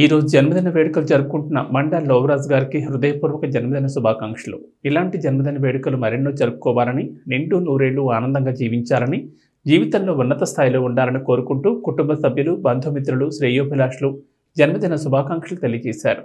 ఈరోజు జన్మదిన వేడుకలు జరుపుకుంటున్న మండల్ లోవరాజు గారికి హృదయపూర్వక జన్మదిన శుభాకాంక్షలు ఇలాంటి జన్మదిన వేడుకలు మరెన్నో జరుపుకోవాలని నిండు నూరేళ్లు ఆనందంగా జీవించాలని జీవితంలో ఉన్నత స్థాయిలో ఉండాలని కోరుకుంటూ కుటుంబ సభ్యులు బంధుమిత్రులు శ్రేయోభిలాషులు జన్మదిన శుభాకాంక్షలు తెలియజేశారు